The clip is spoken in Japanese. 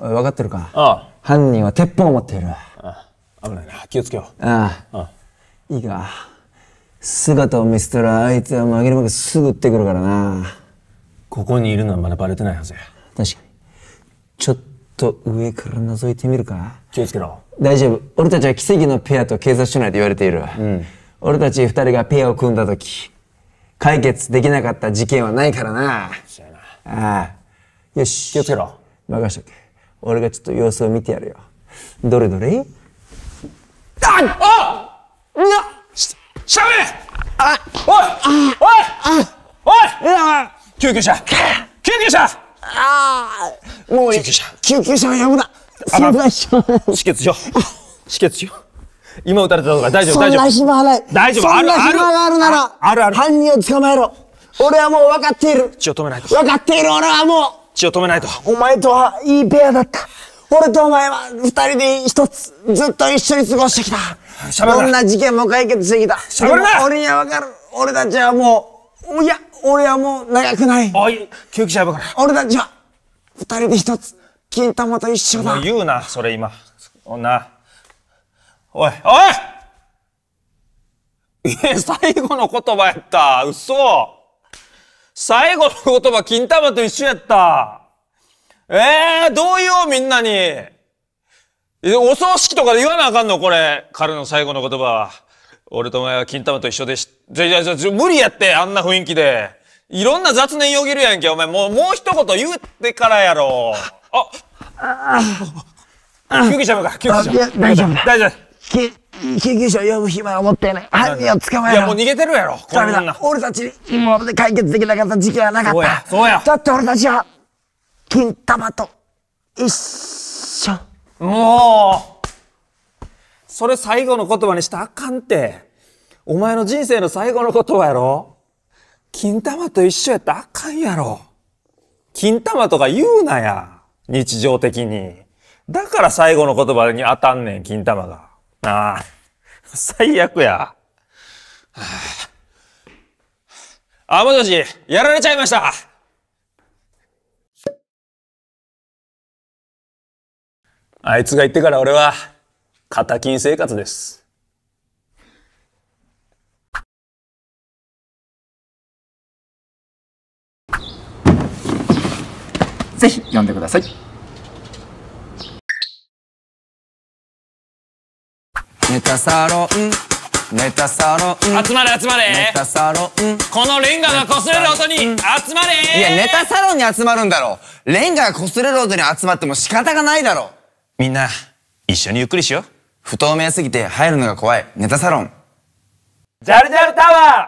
分かってるかああ犯人は鉄砲を持っているああ危ないな気をつけようああああいいか姿を見せたらあいつは紛れもくすぐ撃ってくるからなここにいるのはまだバレてないはずや確かにちょっと上から覗いてみるか気をつけろ大丈夫俺たちは奇跡のペアと警察署内で言われている、うん、俺たち二人がペアを組んだ時解決できなかった事件はないからなああよし気をつけろ任しとけ俺がちょっと様子を見てやるよどれどれあっなししゃべれあおいおいおい救急車救急車ああもう救急車救急車はやむないっしょ。止血しよう止血しよう今撃たれたのが大丈夫大丈夫そんな暇はない大丈夫あるあるあるならあるある犯人を捕まえろ俺はもう分かっている血を止めないと分かっている俺はもう血を止めないと。お前とはいいペアだった。俺とお前は二人で一つ、ずっと一緒に過ごしてきた。しゃべるな。んな事件も解決してきた。しゃべるな俺にはわかる。俺たちはもう、いや、俺はもう長くない。おい、救急車呼ぶから。俺たちは、二人で一つ、金玉と一緒だ。言うな、それ今。女。おい、おいいえ、最後の言葉やった。嘘。最後の言葉、金玉と一緒やった。ええー、どうよ、みんなに。お葬式とかで言わなあかんの、これ。彼の最後の言葉は。俺とお前は金玉と一緒でし、じゃじゃじゃ、無理やって、あんな雰囲気で。いろんな雑念よぎるやんけ、お前。もう、もう一言言ってからやろ。あ救急車向か、救急車。大丈夫。大丈夫。救急車を呼ぶ暇を持ってない。犯人を捕まえろ。いや、もう逃げてるやろ。ダメだ。俺たちに、まで解決できなかった時期はなかった。そうや、そうや。だって俺たちは、金玉と、一緒。もうそれ最後の言葉にしたらあかんって。お前の人生の最後の言葉やろ金玉と一緒やったらあかんやろ。金玉とか言うなや。日常的に。だから最後の言葉に当たんねん、金玉が。最悪や。あ、もしもし、やられちゃいましたあいつが言ってから俺は、肩ン生活です。ぜひ読んでください。タサロンネタサロン集まれ集まれネタサロンこのレンガが擦れる音に集まれいやネタサロンに集まるんだろレンガが擦れる音に集まっても仕方がないだろみんな一緒にゆっくりしよう不透明すぎて入るのが怖いネタサロンジャルジャルタワー